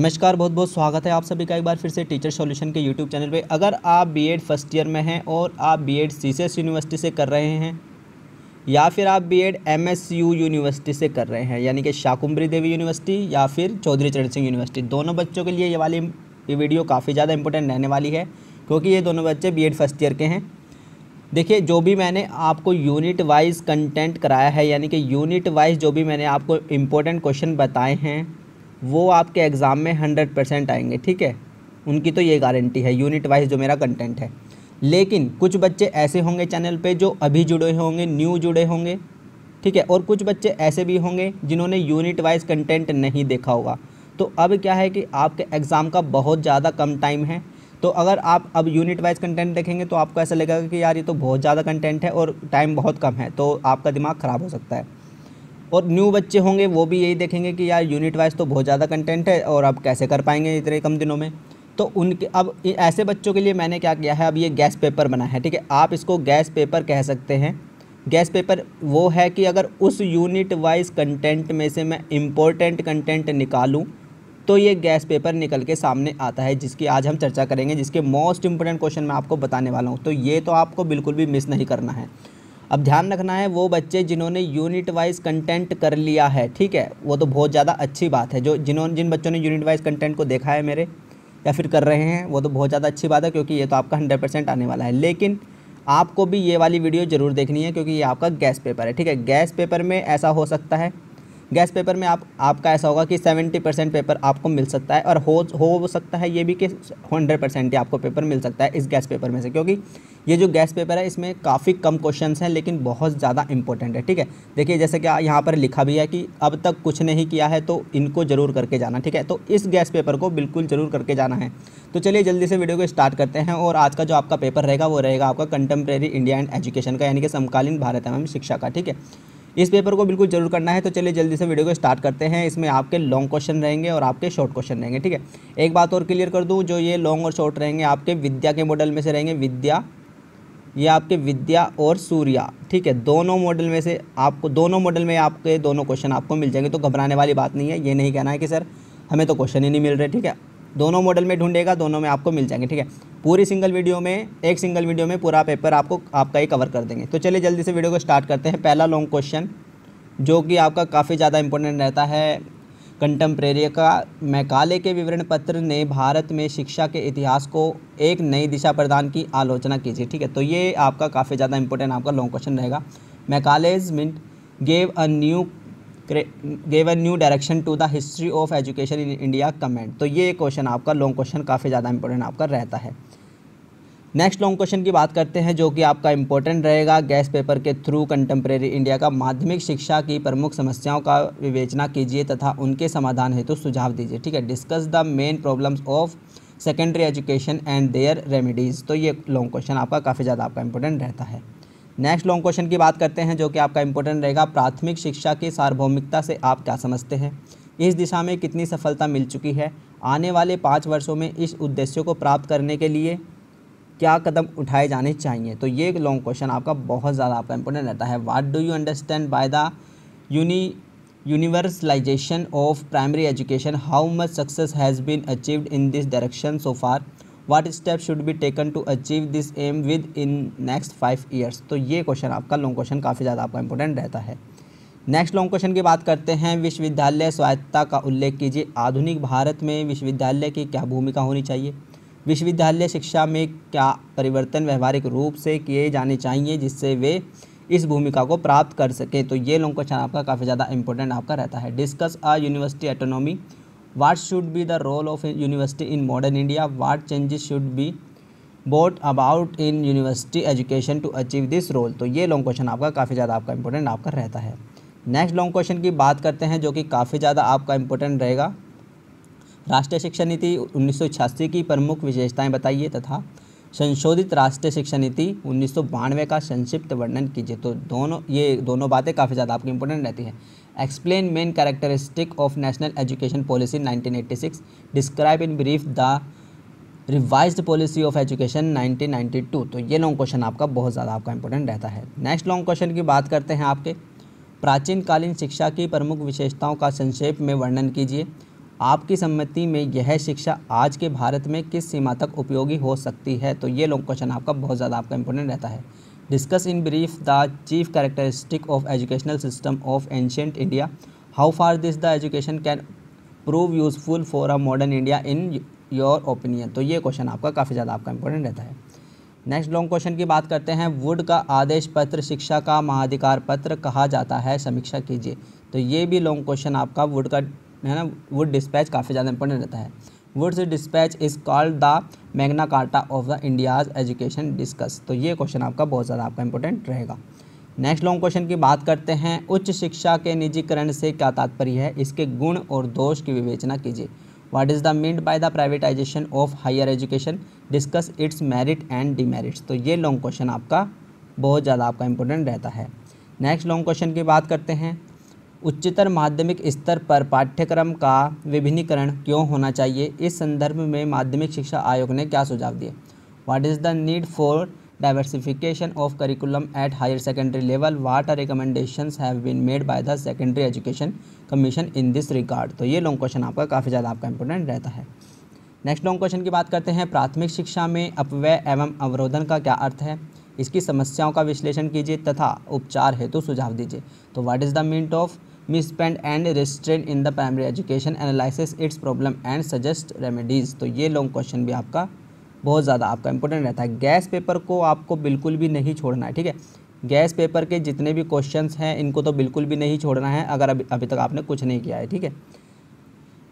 नमस्कार बहुत बहुत स्वागत है आप सभी का एक बार फिर से टीचर सॉल्यूशन के यूट्यूब चैनल पे अगर आप बीएड फर्स्ट ईयर में हैं और आप बीएड सीसीएस यूनिवर्सिटी से कर रहे हैं या फिर आप बीएड एमएसयू यूनिवर्सिटी से कर रहे हैं यानी कि शाकुंभरी देवी यूनिवर्सिटी या फिर चौधरी चरण सिंह यूनिवर्सिटी दोनों बच्चों के लिए ये वाली ये वीडियो काफ़ी ज़्यादा इंपॉर्टेंट रहने वाली है क्योंकि ये दोनों बच्चे बी फर्स्ट ईयर के हैं देखिए जो भी मैंने आपको यूनिट वाइज कंटेंट कराया है यानी कि यूनिट वाइज जो भी मैंने आपको इम्पोर्टेंट क्वेश्चन बताए हैं वो आपके एग्ज़ाम में हंड्रेड परसेंट आएंगे ठीक है उनकी तो ये गारंटी है यूनिट वाइज जो मेरा कंटेंट है लेकिन कुछ बच्चे ऐसे होंगे चैनल पे जो अभी जुड़े होंगे न्यू जुड़े होंगे ठीक है और कुछ बच्चे ऐसे भी होंगे जिन्होंने यूनिट वाइज कंटेंट नहीं देखा होगा तो अब क्या है कि आपके एग्ज़ाम का बहुत ज़्यादा कम टाइम है तो अगर आप अब यूनिट वाइज कंटेंट देखेंगे तो आपको ऐसा लगेगा कि यार ये तो बहुत ज़्यादा कंटेंट है और टाइम बहुत कम है तो आपका दिमाग ख़राब हो सकता है और न्यू बच्चे होंगे वो भी यही देखेंगे कि यार यूनिट वाइज तो बहुत ज़्यादा कंटेंट है और आप कैसे कर पाएंगे इतने कम दिनों में तो उनके अब ऐसे बच्चों के लिए मैंने क्या किया है अब ये गैस पेपर बना है ठीक है आप इसको गैस पेपर कह सकते हैं गैस पेपर वो है कि अगर उस यूनिट वाइज कंटेंट में से मैं इम्पोर्टेंट कंटेंट निकालूं तो ये गैस पेपर निकल के सामने आता है जिसकी आज हम चर्चा करेंगे जिसके मोस्ट इम्पोर्टेंट क्वेश्चन मैं आपको बताने वाला हूँ तो ये तो आपको बिल्कुल भी मिस नहीं करना है अब ध्यान रखना है वो बच्चे जिन्होंने यूनिट वाइज कंटेंट कर लिया है ठीक है वो तो बहुत ज़्यादा अच्छी बात है जो जिन्होंने जिन बच्चों ने यूनिट वाइज कंटेंट को देखा है मेरे या फिर कर रहे हैं वो तो बहुत ज़्यादा अच्छी बात है क्योंकि ये तो आपका हंड्रेड परसेंट आने वाला है लेकिन आपको भी ये वाली वीडियो ज़रूर देखनी है क्योंकि ये आपका गैस पेपर है ठीक है गैस पेपर में ऐसा हो सकता है गैस पेपर में आप आपका ऐसा होगा कि सेवेंटी परसेंट पेपर आपको मिल सकता है और हो हो सकता है ये भी कि हंड्रेड परसेंट ही आपको पेपर मिल सकता है इस गैस पेपर में से क्योंकि ये जो गैस पेपर है इसमें काफ़ी कम क्वेश्चन हैं लेकिन बहुत ज़्यादा इंपॉर्टेंट है ठीक है देखिए जैसे कि यहाँ पर लिखा भी है कि अब तक कुछ नहीं किया है तो इनको ज़रूर करके जाना ठीक है तो इस गैस पेपर को बिल्कुल ज़रूर करके जाना है तो चलिए जल्दी से वीडियो को स्टार्ट करते हैं और आज का जो आपका पेपर रहेगा वो रहेगा आपका कंटेम्प्रेरी इंडिया एंड एजुकेशन का यानी कि समकालीन भारत एवं शिक्षा का ठीक है इस पेपर को बिल्कुल जरूर करना है तो चलिए जल्दी से वीडियो को स्टार्ट करते हैं इसमें आपके लॉन्ग क्वेश्चन रहेंगे और आपके शॉर्ट क्वेश्चन रहेंगे ठीक है एक बात और क्लियर कर दूँ जो ये लॉन्ग और शॉर्ट रहेंगे आपके विद्या के मॉडल में से रहेंगे विद्या ये आपके विद्या और सूर्या ठीक है दोनों मॉडल में से आपको दोनों मॉडल में आपके दोनों क्वेश्चन आपको मिल जाएंगे तो घबराने वाली बात नहीं है ये नहीं कहना है कि सर हमें तो क्वेश्चन ही नहीं मिल रहे ठीक है दोनों मॉडल में ढूंढेगा दोनों में आपको मिल जाएंगे ठीक है पूरी सिंगल वीडियो में एक सिंगल वीडियो में पूरा पेपर आपको आपका ही कवर कर देंगे तो चलिए जल्दी से वीडियो को स्टार्ट करते हैं पहला लॉन्ग क्वेश्चन जो कि आपका काफ़ी ज़्यादा इंपॉर्टेंट रहता है कंटम्प्रेरी का मैकाले के विवरण पत्र ने भारत में शिक्षा के इतिहास को एक नई दिशा प्रदान की आलोचना कीजिए ठीक है तो ये आपका काफ़ी ज़्यादा इंपॉर्टेंट आपका लॉन्ग क्वेश्चन रहेगा Macaulay's minute gave a new gave a new direction to the history of education in India comment तो ये क्वेश्चन आपका लॉन्ग क्वेश्चन काफ़ी ज़्यादा इंपॉर्टेंट आपका रहता है नेक्स्ट लॉन्ग क्वेश्चन की बात करते हैं जो कि आपका इंपॉर्टेंट रहेगा गैस पेपर के थ्रू कंटेम्प्रेरी इंडिया का माध्यमिक शिक्षा की प्रमुख समस्याओं का विवेचना कीजिए तथा उनके समाधान हेतु तो सुझाव दीजिए ठीक है discuss the main problems of secondary education and their remedies तो ये लॉन्ग क्वेश्चन आपका काफ़ी ज़्यादा आपका इंपॉर्टेंट रहता है नेक्स्ट लॉन्ग क्वेश्चन की बात करते हैं जो कि आपका इंपॉर्टेंट रहेगा प्राथमिक शिक्षा की सार्वभौमिकता से आप क्या समझते हैं इस दिशा में कितनी सफलता मिल चुकी है आने वाले पाँच वर्षों में इस उद्देश्य को प्राप्त करने के लिए क्या कदम उठाए जाने चाहिए तो ये लॉन्ग क्वेश्चन आपका बहुत ज़्यादा आपका इंपॉर्टेंट रहता है what do you understand by the uni universalization of primary education how much success has been achieved in this direction so far what step should be taken to achieve this aim within next five years तो ये question आपका long question काफ़ी ज़्यादा आपका important रहता है next long question की बात करते हैं विश्वविद्यालय स्वायत्ता का उल्लेख कीजिए आधुनिक भारत में विश्वविद्यालय की क्या भूमिका होनी चाहिए विश्वविद्यालय शिक्षा में क्या परिवर्तन व्यवहारिक रूप से किए जाने चाहिए जिससे वे इस भूमिका को प्राप्त कर सकें तो ये लॉन्ग क्वेश्चन आपका काफ़ी ज़्यादा इंपॉर्टेंट आपका रहता है discuss a university autonomy what should be the role of university university in modern india what changes should be brought about in university education to achieve this role तो ये long question आपका काफ़ी ज़्यादा आपका important आपका रहता है next long question की बात करते हैं जो कि काफ़ी ज़्यादा आपका इंपॉर्टेंट रहेगा राष्ट्रीय शिक्षा नीति 1986 की प्रमुख विशेषताएं बताइए तथा संशोधित राष्ट्रीय शिक्षा नीति उन्नीस का संक्षिप्त वर्णन कीजिए तो दोनों ये दोनों बातें काफ़ी ज़्यादा आपकी इंपॉर्टेंट रहती हैं explain main characteristic of national education policy 1986 describe in brief the revise policy of education 1992 तो ये लॉन्ग क्वेश्चन आपका बहुत ज़्यादा आपका इंपॉर्टेंट रहता है नेक्स्ट लॉन्ग क्वेश्चन की बात करते हैं आपके प्राचीनकालीन शिक्षा की प्रमुख विशेषताओं का संक्षेप में वर्णन कीजिए आपकी सम्मति में यह शिक्षा आज के भारत में किस सीमा तक उपयोगी हो सकती है तो ये लोग क्वेश्चन आपका बहुत ज़्यादा आपका इंपॉर्टेंट रहता है discuss in brief the chief characteristic of educational system of ancient India how far this the education can prove useful for a modern India in your opinion तो ये क्वेश्चन आपका काफ़ी ज़्यादा आपका इंपॉर्टेंट रहता है नेक्स्ट लॉन्ग क्वेश्चन की बात करते हैं वुड का आदेश पत्र शिक्षा का महाधिकार पत्र कहा जाता है समीक्षा कीजिए तो ये भी लॉन्ग क्वेश्चन आपका वुड का है ना वुड डिस्पैच काफ़ी ज़्यादा इंपॉर्टेंट रहता है Wood's despatch is called the Magna Carta of the India's education discuss तो ये क्वेश्चन आपका बहुत ज़्यादा आपका इंपॉर्टेंट रहेगा नेक्स्ट लॉन्ग क्वेश्चन की बात करते हैं उच्च शिक्षा के निजीकरण से क्या तात्पर्य है इसके गुण और दोष की विवेचना कीजिए what is the meant by the privatization of higher education discuss its merit and demerits तो ये लॉन्ग क्वेश्चन आपका बहुत ज़्यादा आपका इंपॉर्टेंट रहता है नेक्स्ट लॉन्ग क्वेश्चन की बात करते हैं उच्चतर माध्यमिक स्तर पर पाठ्यक्रम का विभिन्नीकरण क्यों होना चाहिए इस संदर्भ में माध्यमिक शिक्षा आयोग ने क्या सुझाव दिए what is the need for diversification of curriculum at higher secondary level what are recommendations have been made by the secondary education commission in this regard तो ये लॉन्ग क्वेश्चन आपका काफ़ी ज़्यादा आपका इंपॉर्टेंट रहता है नेक्स्ट लॉन्ग क्वेश्चन की बात करते हैं प्राथमिक शिक्षा में अपव्यय एवं अवरोधन का क्या अर्थ है इसकी समस्याओं का विश्लेषण कीजिए तथा उपचार हेतु तो सुझाव दीजिए तो what is the meet of misspend and restraint in the primary education analysis its problem and suggest remedies तो ये लॉन्ग क्वेश्चन भी आपका बहुत ज़्यादा आपका इंपॉर्टेंट रहता है गैस पेपर को आपको बिल्कुल भी नहीं छोड़ना है ठीक है गैस पेपर के जितने भी क्वेश्चन हैं इनको तो बिल्कुल भी नहीं छोड़ना है अगर अभी अभी तक आपने कुछ नहीं किया है ठीक है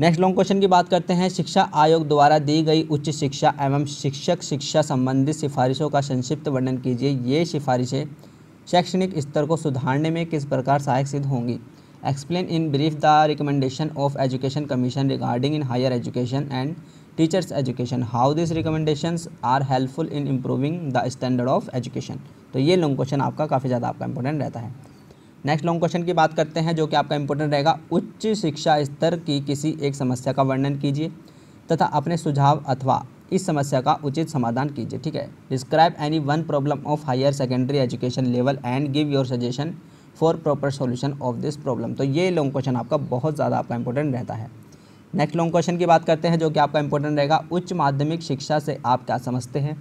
नेक्स्ट लॉन्ग क्वेश्चन की बात करते हैं शिक्षा आयोग द्वारा दी गई उच्च शिक्षा एवं शिक्षक शिक्षा संबंधित सिफारिशों का संक्षिप्त वर्णन कीजिए ये सिफारिशें शैक्षणिक स्तर को सुधारने में किस प्रकार सहायक सिद्ध होंगी explain in brief the recommendation of education commission regarding in higher education and teachers education how this recommendation are helpful in improving the standard of education तो ये लॉन्ग क्वेश्चन आपका काफ़ी ज़्यादा आपका इंपॉर्टेंट रहता है नेक्स्ट लॉन्ग क्वेश्चन की बात करते हैं जो कि आपका इंपॉर्टेंट रहेगा उच्च शिक्षा स्तर की किसी एक समस्या का वर्णन कीजिए तथा अपने सुझाव अथवा इस समस्या का उचित समाधान कीजिए ठीक है describe any one problem of higher secondary education level and give your suggestion for proper solution of this problem तो ये लॉन्ग क्वेश्चन आपका बहुत ज़्यादा आपका इंपॉर्टेंट रहता है नेक्स्ट लॉन्ग क्वेश्चन की बात करते हैं जो कि आपका इंपॉर्टेंट रहेगा उच्च माध्यमिक शिक्षा से आप क्या समझते हैं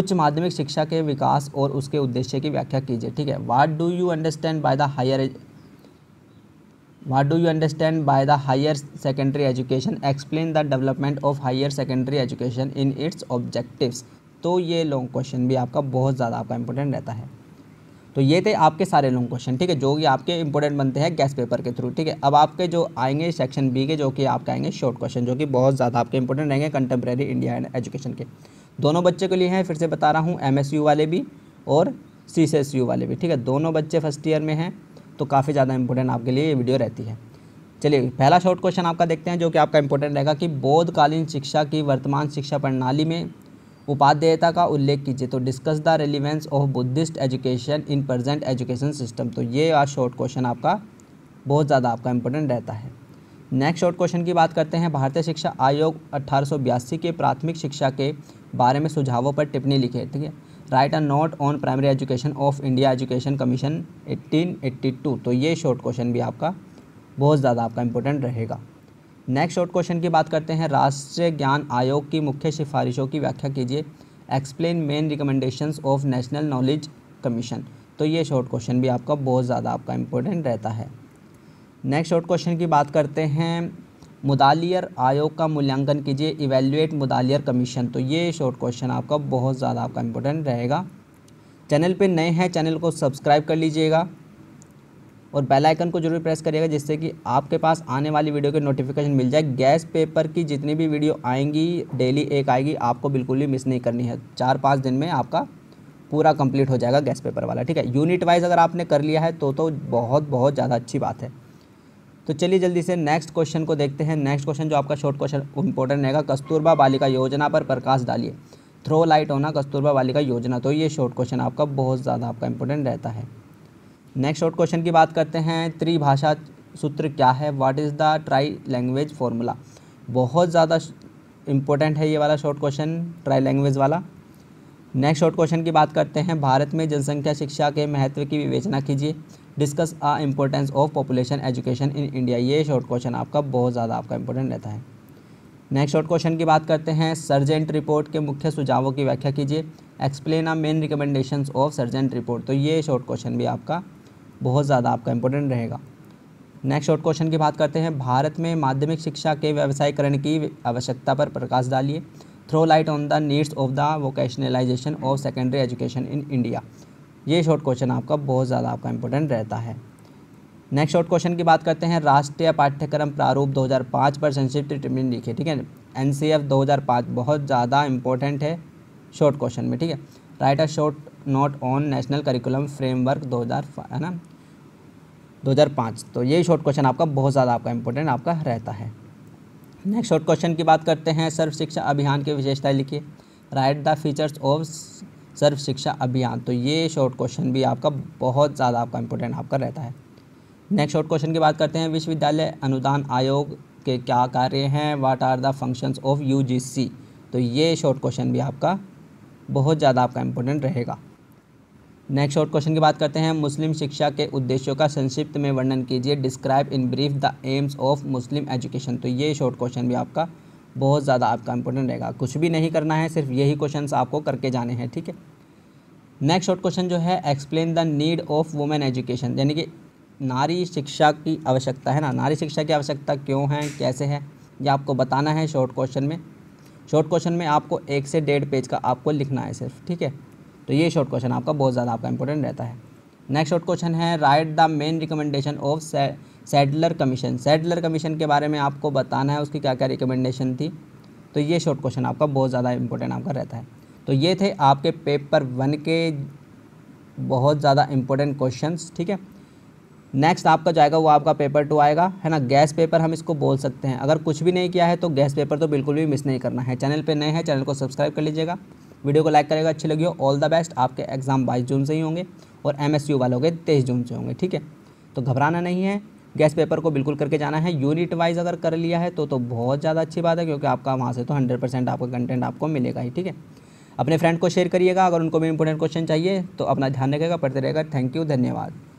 उच्च माध्यमिक शिक्षा के विकास और उसके उद्देश्य की व्याख्या कीजिए ठीक है what do you understand by the higher what do you understand by the higher secondary education explain the development of higher secondary education in its objectives तो ये लॉन्ग क्वेश्चन भी आपका बहुत ज़्यादा आपका इंपॉर्टेंट रहता है तो ये थे आपके सारे लॉन्ग क्वेश्चन ठीक है जो कि आपके इंपॉर्टेंट बनते हैं गैस पेपर के थ्रू ठीक है अब आपके जो आएंगे सेक्शन बी के जो कि आपके आएंगे शॉर्ट क्वेश्चन जो कि बहुत ज़्यादा आपके इंपॉर्टेंट रहेंगे कंटेम्प्रेरी इंडिया एंड एजुकेशन के दोनों बच्चे के लिए हैं फिर से बता रहा हूँ एम वाले भी और सी वाले भी ठीक है दोनों बच्चे फर्स्ट ईयर में हैं तो काफ़ी ज़्यादा इंपॉर्टेंट आपके लिए ये वीडियो रहती है चलिए पहला शॉर्ट क्वेश्चन आपका देखते हैं जो कि आपका इंपॉर्टेंट रहेगा कि बौद्धकालीन शिक्षा की वर्तमान शिक्षा प्रणाली में उपाध्यायता का उल्लेख कीजिए तो discuss the relevance of Buddhist education in present education system तो ये आज शॉर्ट क्वेश्चन आपका बहुत ज़्यादा आपका इंपॉर्टेंट रहता है नेक्स्ट शॉर्ट क्वेश्चन की बात करते हैं भारतीय शिक्षा आयोग अट्ठारह के प्राथमिक शिक्षा के बारे में सुझावों पर टिप्पणी लिखे ठीक है write a note on primary education of India education commission 1882 तो ये शॉर्ट क्वेश्चन भी आपका बहुत ज़्यादा आपका इंपॉर्टेंट रहेगा नेक्स्ट शॉर्ट क्वेश्चन की बात करते हैं राष्ट्रीय ज्ञान आयोग की मुख्य सिफारिशों की व्याख्या कीजिए explain main recommendations of national knowledge commission तो ये शॉर्ट क्वेश्चन भी आपका बहुत ज़्यादा आपका इम्पोर्टेंट रहता है नेक्स्ट शॉर्ट क्वेश्चन की बात करते हैं मुदालियर आयोग का मूल्यांकन कीजिए इवेल्युएट मुदालियर कमीशन तो ये शॉर्ट क्वेश्चन आपका बहुत ज़्यादा आपका इम्पोर्टेंट रहेगा चैनल पे नए हैं चैनल को सब्सक्राइब कर लीजिएगा और बेल आइकन को जरूर प्रेस करिएगा जिससे कि आपके पास आने वाली वीडियो के नोटिफिकेशन मिल जाए गैस पेपर की जितनी भी वीडियो आएंगी डेली एक आएगी आपको बिल्कुल भी मिस नहीं करनी है चार पाँच दिन में आपका पूरा कंप्लीट हो जाएगा गैस पेपर वाला ठीक है यूनिट वाइज अगर आपने कर लिया है तो तो बहुत बहुत ज़्यादा अच्छी बात है तो चलिए जल्दी से नेक्स्ट क्वेश्चन को देखते हैं नेक्स्ट क्वेश्चन जो आपका शॉर्ट क्वेश्चन इंपॉर्टेंट रहेगा कस्तूरबा बालिका योजना पर प्रकाश डालिए थ्रो लाइट होना कस्तूरबा बालिका योजना तो ये शॉर्ट क्वेश्चन आपका बहुत ज़्यादा आपका इंपॉर्टेंट रहता है नेक्स्ट शॉर्ट क्वेश्चन की बात करते हैं त्रिभाषा सूत्र क्या है what is the tri language formula बहुत ज़्यादा इंपॉर्टेंट है ये वाला शॉर्ट क्वेश्चन ट्राई लैंग्वेज वाला नेक्स्ट शॉर्ट क्वेश्चन की बात करते हैं भारत में जनसंख्या शिक्षा के महत्व की विवेचना कीजिए discuss a importance of population education in India ये शॉर्ट क्वेश्चन आपका बहुत ज़्यादा आपका इंपॉर्टेंट रहता है नेक्स्ट शॉर्ट क्वेश्चन की बात करते हैं सर्जेंट रिपोर्ट के मुख्य सुझावों की व्याख्या कीजिए explain a main recommendations of Sargent report तो ये शॉर्ट क्वेश्चन भी आपका बहुत ज़्यादा आपका इंपॉर्टेंट रहेगा नेक्स्ट शॉर्ट क्वेश्चन की बात करते हैं भारत में माध्यमिक शिक्षा के व्यवसायीकरण की आवश्यकता पर प्रकाश डालिए throw light on the needs of the vocationalization of secondary education in India ये शॉर्ट क्वेश्चन आपका बहुत ज़्यादा आपका इंपॉर्टेंट रहता है नेक्स्ट शॉर्ट क्वेश्चन की बात करते हैं राष्ट्रीय पाठ्यक्रम प्रारूप 2005 पर संक्षिप्त ट्रीटमेंट लिखे ठीक है एन सी एफ दो बहुत ज़्यादा इंपॉर्टेंट है शॉर्ट क्वेश्चन में ठीक है write a short note on national curriculum framework 2005 है ना 2005 तो ये शॉर्ट क्वेश्चन आपका बहुत ज़्यादा आपका इंपॉर्टेंट आपका रहता है नेक्स्ट शॉर्ट क्वेश्चन की बात करते हैं सर्व शिक्षा अभियान की विशेषताएं लिखिए write the features of Sarva Shiksha Abhiyan तो ये शॉर्ट क्वेश्चन भी आपका बहुत ज़्यादा आपका इंपॉर्टेंट आपका रहता है नेक्स्ट शॉर्ट क्वेश्चन की बात करते हैं विश्वविद्यालय अनुदान आयोग के क्या कार्य हैं what are the function of U तो ये शॉर्ट क्वेश्चन भी आपका बहुत ज़्यादा आपका इंपॉर्टेंट रहेगा नेक्स्ट शॉर्ट क्वेश्चन की बात करते हैं मुस्लिम शिक्षा के उद्देश्यों का संक्षिप्त में वर्णन कीजिए describe in brief the aims of Muslim education तो ये शॉर्ट क्वेश्चन भी आपका बहुत ज़्यादा आपका इंपॉर्टेंट रहेगा कुछ भी नहीं करना है सिर्फ यही क्वेश्चन आपको करके जाने हैं ठीक है नेक्स्ट शॉर्ट क्वेश्चन जो है explain the need of women education यानी कि नारी शिक्षा की आवश्यकता है ना नारी शिक्षा की आवश्यकता क्यों है कैसे है ये आपको बताना है शॉर्ट क्वेश्चन में शॉर्ट क्वेश्चन में आपको एक से डेढ़ पेज का आपको लिखना है सिर्फ ठीक है तो ये शॉर्ट क्वेश्चन आपका बहुत ज़्यादा आपका इंपॉर्टेंट रहता है नेक्स्ट शॉर्ट क्वेश्चन है write the main recommendation of Sadler commission Sadler commission के बारे में आपको बताना है उसकी क्या क्या रिकमेंडेशन थी तो ये शॉर्ट क्वेश्चन आपका बहुत ज़्यादा इंपॉर्टेंट आपका रहता है तो ये थे आपके पेपर वन के बहुत ज़्यादा इंपॉर्टेंट क्वेश्चंस ठीक है नेक्स्ट आपका जाएगा वो आपका पेपर टू आएगा है ना गैस पेपर हम इसको बोल सकते हैं अगर कुछ भी नहीं किया है तो गैस पेपर तो बिल्कुल भी मिस नहीं करना है चैनल पे नए हैं चैनल को सब्सक्राइब कर लीजिएगा वीडियो को लाइक करेगा अच्छी लगी हो ऑल द बेस्ट आपके एग्ज़ाम बाईस जून से ही होंगे और एम एस वालों के तेईस जून से होंगे ठीक है तो घबराना नहीं है गैस पेपर को बिल्कुल करके जाना है यूनिट वाइज अगर कर लिया है तो तो बहुत ज़्यादा अच्छी बात है क्योंकि आपका वहाँ से तो हंड्रेड परसेंट आपका कंटेंट आपको मिलेगा ही ठीक है अपने फ्रेंड को शेयर करिएगा अगर उनको भी इंपॉर्टेंट क्वेश्चन चाहिए तो अपना ध्यान रखेगा पढ़ते रहेगा थैंक यू धन्यवाद